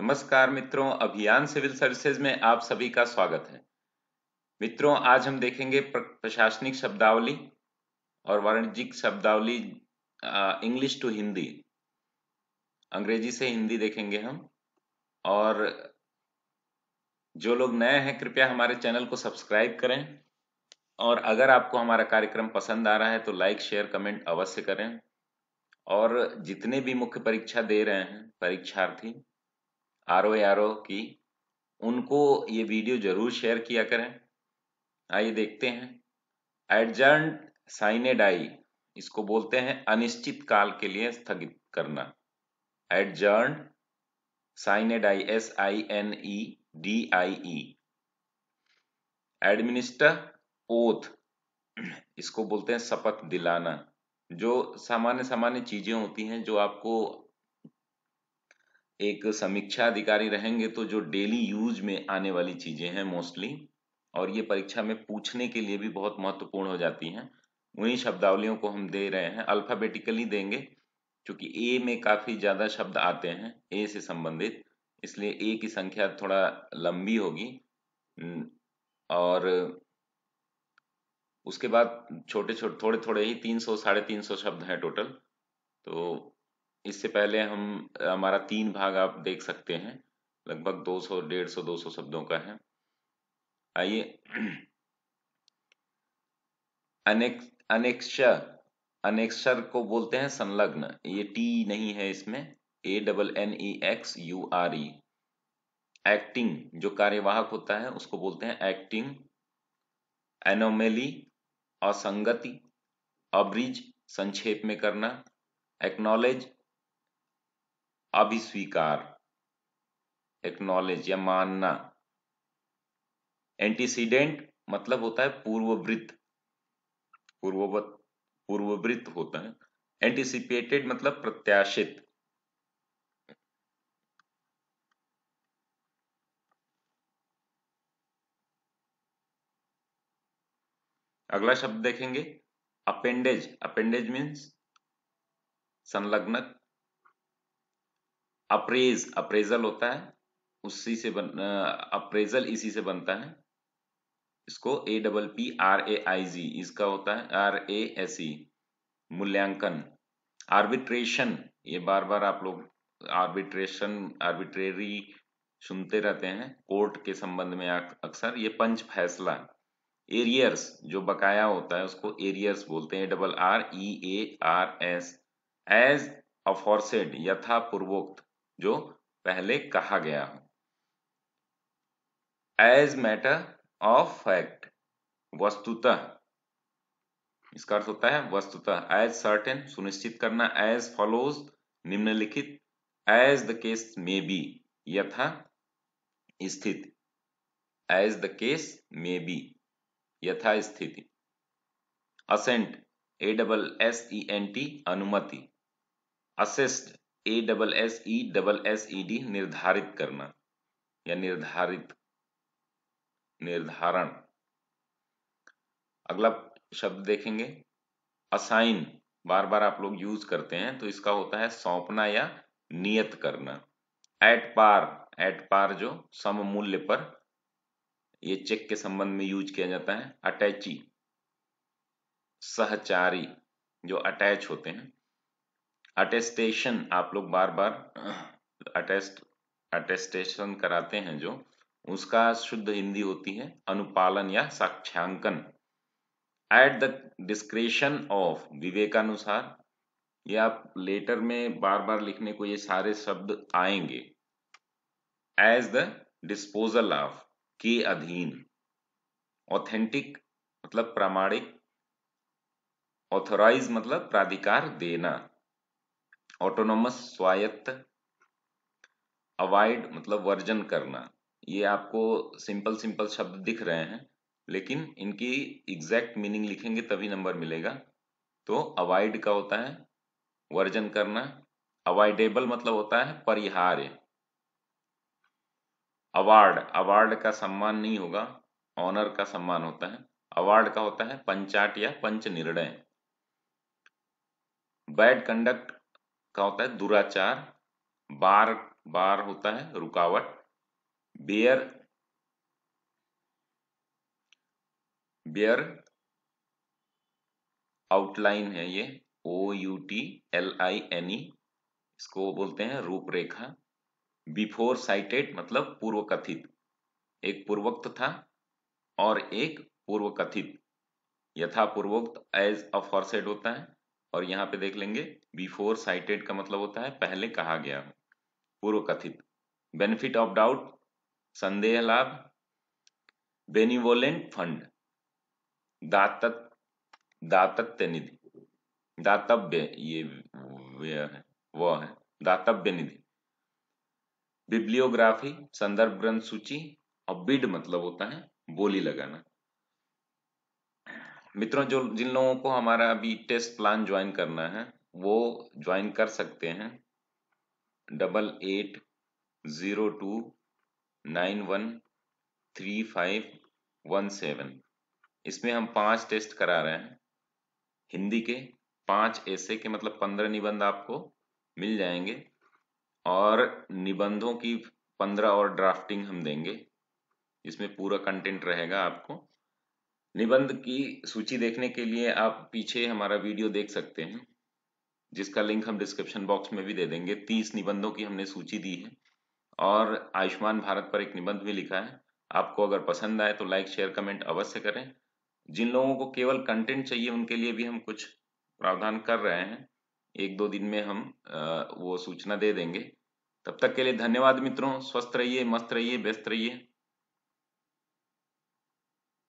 नमस्कार मित्रों अभियान सिविल सर्विसेज में आप सभी का स्वागत है मित्रों आज हम देखेंगे प्रशासनिक शब्दावली और वाणिज्यिक शब्दावली इंग्लिश टू हिंदी अंग्रेजी से हिंदी देखेंगे हम और जो लोग नए हैं कृपया हमारे चैनल को सब्सक्राइब करें और अगर आपको हमारा कार्यक्रम पसंद आ रहा है तो लाइक शेयर कमेंट अवश्य करें और जितने भी मुख्य परीक्षा दे रहे हैं परीक्षार्थी आरो यारो की उनको ये वीडियो जरूर शेयर किया करें आइए देखते हैं एडजर्न साइनेडाई इसको बोलते हैं अनिश्चित काल के लिए स्थगित करना adjourn sine die S I N E D I E administer oath इसको बोलते हैं शपथ दिलाना जो सामान्य सामान्य चीजें होती हैं जो आपको एक समीक्षा अधिकारी रहेंगे तो जो डेली यूज में आने वाली चीजें हैं मोस्टली और ये परीक्षा में पूछने के लिए भी बहुत महत्वपूर्ण हो जाती हैं उन्हीं शब्दावलियों को हम दे रहे हैं अल्फाबेटिकली देंगे क्योंकि ए में काफी ज्यादा शब्द आते हैं ए से संबंधित इसलिए ए की संख्या थोड़ा लंबी होगी और उसके बाद छोटे छोटे थोड़े थोड़े ही तीन सौ साढ़े तीन सौ शब्द हैं टोटल तो इससे पहले हम हमारा तीन भाग आप देख सकते हैं लगभग 200 150 200 शब्दों का है आइए अनेक्ष अनेक्षर अनेक्षर को बोलते हैं संलग्न ये टी नहीं है इसमें A double N E X U R E acting जो कार्यवाहक होता है उसको बोलते हैं एक्टिंग एनोमेली असंगति अब्रिज संक्षेप में करना एक्नोलेज अभिस्वीकार एक्नॉलेज या मानना एंटीसीडेंट मतलब होता है पूर्ववृत्त पूर्ववत पूर्ववृत्त होता है एंटीसिपेटेड मतलब प्रत्याशित अगला शब्द देखेंगे अपेंडेज अपेंडेज मीन्स संलग्नक अप्रेज अप्रेजल होता है उसी से बन अप्रेजल इसी से बनता है इसको A double P R A I G इसका होता है आर ए एस ई मूल्यांकन आर्बिट्रेशन ये बार बार आप लोग आर्बिट्रेशन आर्बिट्रेरी सुनते रहते हैं कोर्ट के संबंध में अक्सर ये पंच फैसला एरियर्स जो बकाया होता है उसको एरियर्स बोलते हैं double R E A R S as aforesaid यथा पूर्वोक्त जो पहले कहा गया हो एज मैटर ऑफ फैक्ट वस्तुतः इसका अर्थ होता है वस्तुतः एज सर्टेन सुनिश्चित करना एज फॉलोज निम्नलिखित as the case may be यथा स्थिति as the case may be यथा स्थिति assent A double S E N T अनुमति assist A double S E double S E D निर्धारित करना या निर्धारित निर्धारण अगला शब्द देखेंगे असाइन बार बार आप लोग यूज करते हैं तो इसका होता है सौंपना या नियत करना एट पार एट पार जो सममूल्य पर ये चेक के संबंध में यूज किया जाता है अटैची सहचारी जो अटैच होते हैं अटेस्टेशन आप लोग बार बार अटेस्ट अटेस्टेशन कराते हैं जो उसका शुद्ध हिंदी होती है अनुपालन या साक्षांकन एट द डिस्क्रेशन ऑफ विवेकानुसार ये आप लेटर में बार बार लिखने को ये सारे शब्द आएंगे एज द डिस्पोजल ऑफ के अधीन ऑथेंटिक मतलब प्रामाणिक ऑथोराइज मतलब प्राधिकार देना ऑटोनोमस स्वायत्त अवॉइड मतलब वर्जन करना ये आपको सिंपल सिंपल शब्द दिख रहे हैं लेकिन इनकी एग्जैक्ट मीनिंग लिखेंगे तभी नंबर मिलेगा तो अवॉइड का होता है वर्जन करना अवॉइडेबल मतलब होता है परिहार्य अवार्ड अवार्ड का सम्मान नहीं होगा ऑनर का सम्मान होता है अवार्ड का होता है पंचाट या पंच निर्णय बैड कंडक्ट का होता है दुराचार बार बार होता है रुकावट बेयर बेयर आउटलाइन है ये O U T L I N E इसको बोलते हैं रूपरेखा बिफोर साइटेड मतलब पूर्व कथित एक पूर्वोक्त था और एक पूर्व कथित यथा पूर्वोक्त एज अफॉरसेड होता है और यहाँ पे देख लेंगे बिफोर साइटेड का मतलब होता है पहले कहा गया पूर्व कथित बेनिफिट ऑफ डाउट संदेह लाभ बेनिवोलेंट फंड दातत दातत्य निधि दातव्य ये है वह है दातव्य निधि बिब्लियोग्राफी संदर्भ ग्रंथ सूची और बिड मतलब होता है बोली लगाना मित्रों जो जिन लोगों को हमारा अभी टेस्ट प्लान ज्वाइन करना है वो ज्वाइन कर सकते हैं double eight zero two nine one three five one seven इसमें हम पांच टेस्ट करा रहे हैं हिंदी के पांच ऐसे के मतलब पंद्रह निबंध आपको मिल जाएंगे और निबंधों की पंद्रह और ड्राफ्टिंग हम देंगे इसमें पूरा कंटेंट रहेगा आपको निबंध की सूची देखने के लिए आप पीछे हमारा वीडियो देख सकते हैं जिसका लिंक हम डिस्क्रिप्शन बॉक्स में भी दे देंगे तीस निबंधों की हमने सूची दी है और आयुष्मान भारत पर एक निबंध भी लिखा है आपको अगर पसंद आए तो लाइक शेयर कमेंट अवश्य करें जिन लोगों को केवल कंटेंट चाहिए उनके लिए भी हम कुछ प्रावधान कर रहे हैं एक दो दिन में हम वो सूचना दे देंगे तब तक के लिए धन्यवाद मित्रों स्वस्थ रहिए मस्त रहिए व्यस्त रहिए